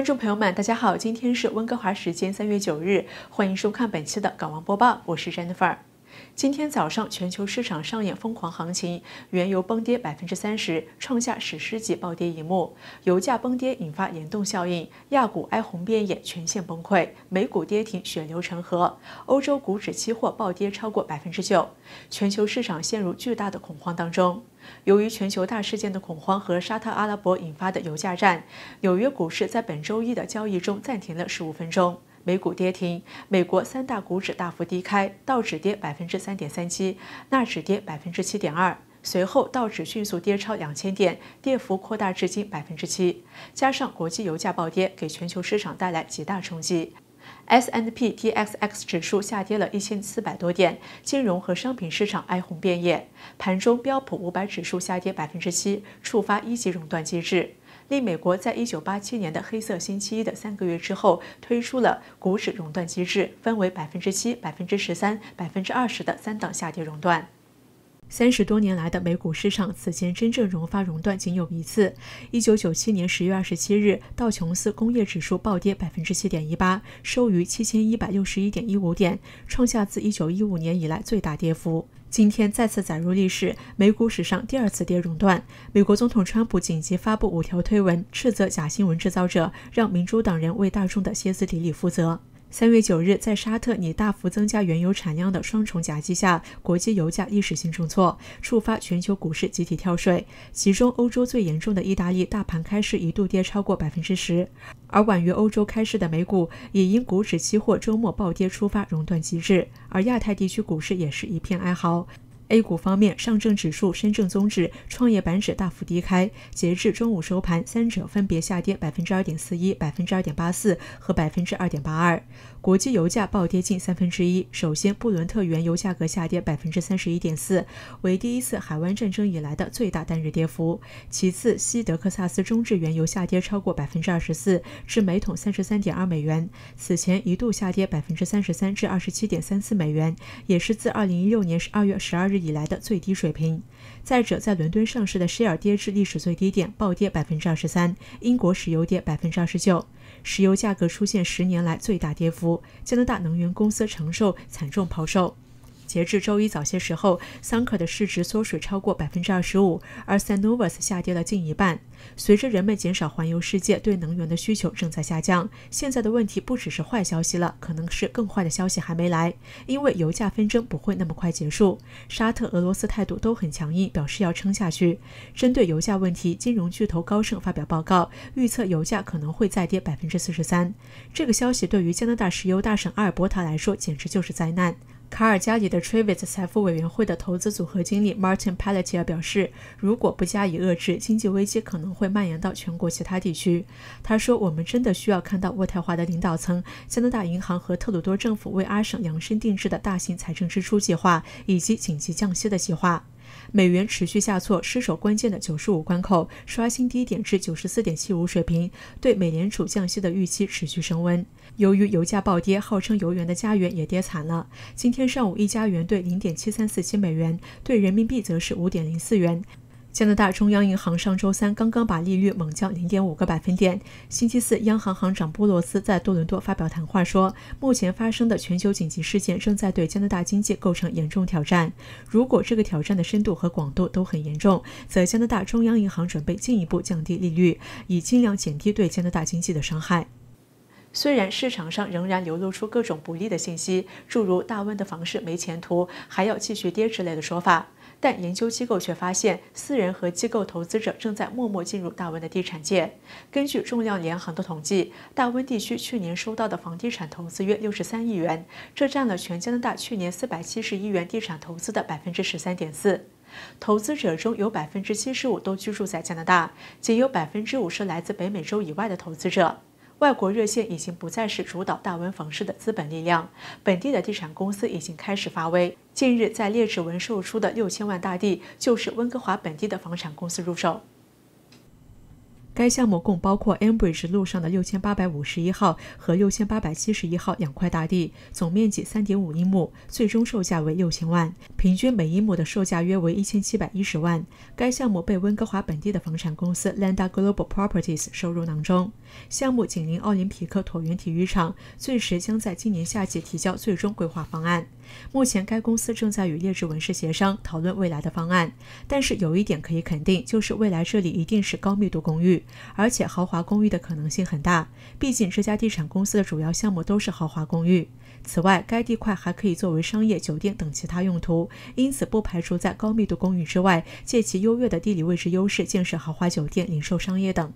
观众朋友们，大家好，今天是温哥华时间三月九日，欢迎收看本期的港王播报，我是 Jennifer。今天早上，全球市场上演疯狂行情，原油崩跌百分之三十，创下史诗级暴跌一幕，油价崩跌引发联动效应，亚股哀鸿遍野，全线崩溃，美股跌停，血流成河，欧洲股指期货暴跌超过百分之九，全球市场陷入巨大的恐慌当中。由于全球大事件的恐慌和沙特阿拉伯引发的油价战，纽约股市在本周一的交易中暂停了十五分钟。美股跌停，美国三大股指大幅低开，道指跌百分之三点三七，纳指跌百分之七点二。随后，道指迅速跌超两千点，跌幅扩大至近百分之七。加上国际油价暴跌，给全球市场带来极大冲击。S&P T x x 指数下跌了一千四百多点，金融和商品市场哀鸿遍野。盘中标普五百指数下跌百分之七，触发一级熔断机制，令美国在一九八七年的黑色星期一的三个月之后，推出了股指熔断机制，分为百百分分之之七、十三、百分之二十的三档下跌熔断。三十多年来的美股市场，此前真正熔发熔断仅有一次，一九九七年十月二十七日，道琼斯工业指数暴跌百分之七点一八，收于七千一百六十一点一五点，创下自一九一五年以来最大跌幅。今天再次载入历史，美股史上第二次跌熔断。美国总统川普紧急发布五条推文，斥责假新闻制造者，让民主党人为大众的歇斯底里负责。三月九日，在沙特拟大幅增加原油产量的双重夹击下，国际油价一时性重挫，触发全球股市集体跳水。其中，欧洲最严重的意大利大盘开市一度跌超过百分之十，而晚于欧洲开市的美股也因股指期货周末暴跌触发熔断机制，而亚太地区股市也是一片哀嚎。A 股方面，上证指数、深证综指、创业板指大幅低开。截至中午收盘，三者分别下跌百分之二点四一、百分之二点八四和百分之二点八二。国际油价暴跌近三分之一。首先，布伦特原油价格下跌百分之三十一点四，为第一次海湾战争以来的最大单日跌幅。其次，西德克萨斯中质原油下跌超过百分之二十四，至每桶三十三点二美元。此前一度下跌百分之三十三，至二十七点三四美元，也是自二零一六年十二月十二日。以来的最低水平。再者，在伦敦上市的 Shell 跌至历史最低点，暴跌百分之二十三；英国石油跌百分之二十九，石油价格出现十年来最大跌幅。加拿大能源公司承受惨重抛售。截至周一早些时候，桑克的市值缩水超过百分之二十五，而 Sanovas 下跌了近一半。随着人们减少环游世界，对能源的需求正在下降。现在的问题不只是坏消息了，可能是更坏的消息还没来，因为油价纷争不会那么快结束。沙特、俄罗斯态度都很强硬，表示要撑下去。针对油价问题，金融巨头高盛发表报告，预测油价可能会再跌百分之四十三。这个消息对于加拿大石油大省阿尔伯塔来说，简直就是灾难。卡尔加里的 Travis 财富委员会的投资组合经理 Martin p a l a t i r 表示：“如果不加以遏制，经济危机可能会蔓延到全国其他地区。”他说：“我们真的需要看到渥太华的领导层、加拿大银行和特鲁多政府为阿省量身定制的大型财政支出计划，以及紧急降息的计划。”美元持续下挫，失守关键的九十五关口，刷新低点至九十四点七五水平，对美联储降息的预期持续升温。由于油价暴跌，号称油源的加元也跌惨了。今天上午，一加元兑零点七三四七美元，兑人民币则是五点零四元。加拿大中央银行上周三刚刚把利率猛降零点五个百分点。星期四，央行行长波罗斯在多伦多发表谈话说，目前发生的全球紧急事件正在对加拿大经济构成严重挑战。如果这个挑战的深度和广度都很严重，则加拿大中央银行准备进一步降低利率，以尽量减低对加拿大经济的伤害。虽然市场上仍然流露出各种不利的信息，诸如“大温的房市没前途，还要继续跌”之类的说法。但研究机构却发现，私人和机构投资者正在默默进入大温的地产界。根据重量联行的统计，大温地区去年收到的房地产投资约六十三亿元，这占了全加拿大去年四百七十亿元地产投资的百分之十三点四。投资者中有百分之七十五都居住在加拿大，仅有百分之五是来自北美洲以外的投资者。外国热线已经不再是主导大温房市的资本力量，本地的地产公司已经开始发威。近日在列治文售出的六千万大地，就是温哥华本地的房产公司入手。该项目共包括 Embridge 路上的六千八百五十一号和六千八百七十一号两块大地，总面积三点五英亩，最终售价为六千万，平均每英亩的售价约为一千七百一十万。该项目被温哥华本地的房产公司 Landa Global Properties 收入囊中。项目紧邻奥林匹克椭圆体育场，最迟将在今年夏季提交最终规划方案。目前，该公司正在与列治文市协商讨论未来的方案。但是有一点可以肯定，就是未来这里一定是高密度公寓。而且豪华公寓的可能性很大，毕竟这家地产公司的主要项目都是豪华公寓。此外，该地块还可以作为商业、酒店等其他用途，因此不排除在高密度公寓之外，借其优越的地理位置优势建设豪华酒店、零售商业等。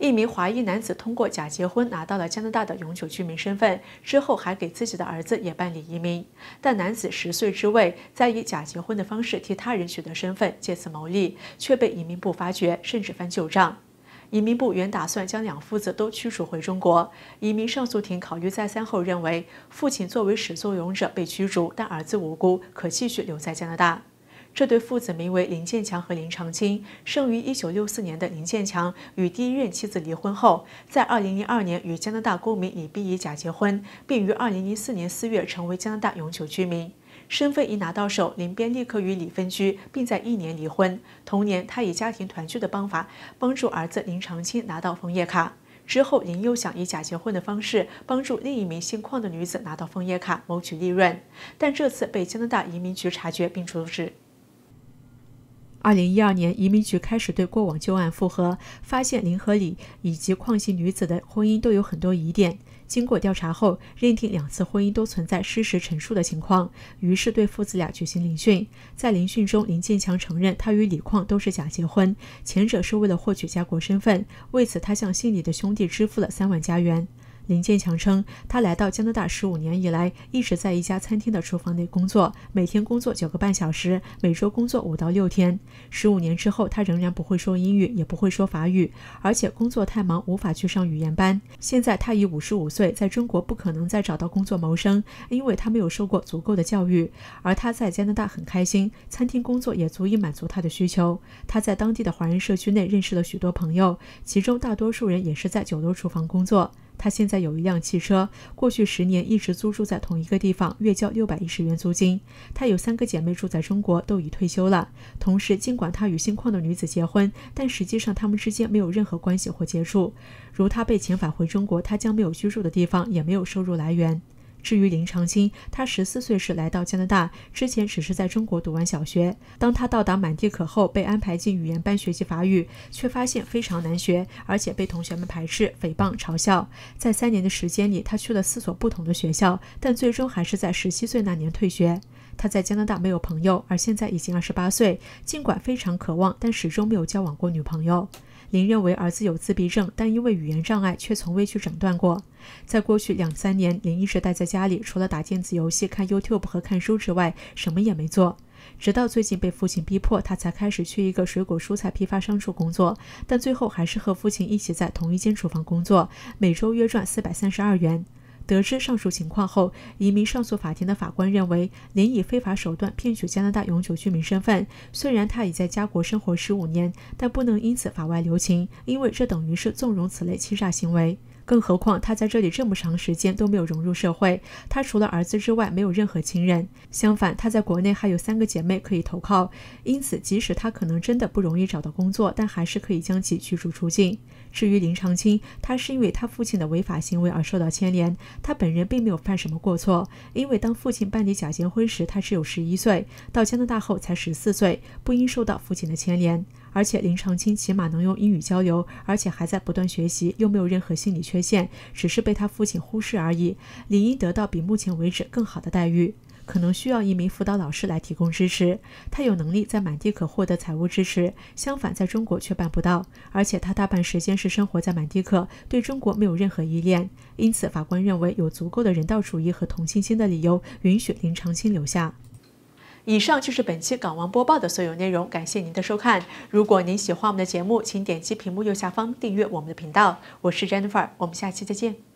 一名华裔男子通过假结婚拿到了加拿大的永久居民身份，之后还给自己的儿子也办理移民。但男子十岁之位，在以假结婚的方式替他人取得身份，借此牟利，却被移民部发觉，甚至翻旧账。移民部原打算将两父子都驱逐回中国。移民上诉庭考虑再三后认为，父亲作为始作俑者被驱逐，但儿子无辜，可继续留在加拿大。这对父子名为林建强和林长青。生于一九六四年的林建强与第一任妻子离婚后，在二零零二年与加拿大公民李碧怡假结婚，并于二零零四年四月成为加拿大永久居民。身份一拿到手，林便立刻与李分居，并在一年离婚。同年，他以家庭团聚的方法帮助儿子林长青拿到枫叶卡。之后，林又想以假结婚的方式帮助另一名姓邝的女子拿到枫叶卡谋取利润，但这次被加拿大移民局察觉并阻止。二零一二年，移民局开始对过往旧案复核，发现林和李以及矿姓女子的婚姻都有很多疑点。经过调查后，认定两次婚姻都存在失实陈述的情况，于是对父子俩举行聆讯。在聆讯中，林建强承认他与李矿都是假结婚，前者是为了获取家国身份，为此他向姓李的兄弟支付了三万加元。林建强称，他来到加拿大十五年以来，一直在一家餐厅的厨房内工作，每天工作九个半小时，每周工作五到六天。十五年之后，他仍然不会说英语，也不会说法语，而且工作太忙，无法去上语言班。现在他已五十五岁，在中国不可能再找到工作谋生，因为他没有受过足够的教育。而他在加拿大很开心，餐厅工作也足以满足他的需求。他在当地的华人社区内认识了许多朋友，其中大多数人也是在酒楼厨房工作。他现在有一辆汽车，过去十年一直租住在同一个地方，月交六百一十元租金。他有三个姐妹住在中国，都已退休了。同时，尽管他与姓邝的女子结婚，但实际上他们之间没有任何关系或接触。如他被遣返回中国，他将没有居住的地方，也没有收入来源。至于林长青，他十四岁时来到加拿大，之前只是在中国读完小学。当他到达满地可后，被安排进语言班学习法语，却发现非常难学，而且被同学们排斥、诽谤、嘲笑。在三年的时间里，他去了四所不同的学校，但最终还是在十七岁那年退学。他在加拿大没有朋友，而现在已经二十八岁，尽管非常渴望，但始终没有交往过女朋友。林认为儿子有自闭症，但因为语言障碍，却从未去诊断过。在过去两三年，林一直待在家里，除了打电子游戏、看 YouTube 和看书之外，什么也没做。直到最近被父亲逼迫，他才开始去一个水果蔬菜批发商处工作，但最后还是和父亲一起在同一间厨房工作，每周约赚四百三十二元。得知上述情况后，移民上诉法庭的法官认为，林以非法手段骗取加拿大永久居民身份。虽然他已在加国生活十五年，但不能因此法外留情，因为这等于是纵容此类欺诈行为。更何况他在这里这么长时间都没有融入社会，他除了儿子之外没有任何亲人。相反，他在国内还有三个姐妹可以投靠。因此，即使他可能真的不容易找到工作，但还是可以将其驱逐出境。至于林长青，他是因为他父亲的违法行为而受到牵连，他本人并没有犯什么过错。因为当父亲办理假结婚时，他只有十一岁，到加拿大后才十四岁，不应受到父亲的牵连。而且林长青起码能用英语交流，而且还在不断学习，又没有任何心理缺陷，只是被他父亲忽视而已，理应得到比目前为止更好的待遇。可能需要一名辅导老师来提供支持。他有能力在满地可获得财务支持，相反在中国却办不到。而且他大半时间是生活在满地可，对中国没有任何依恋，因此法官认为有足够的人道主义和同情心的理由，允许林长青留下。以上就是本期港王播报的所有内容，感谢您的收看。如果您喜欢我们的节目，请点击屏幕右下方订阅我们的频道。我是 Jennifer，我们下期再见。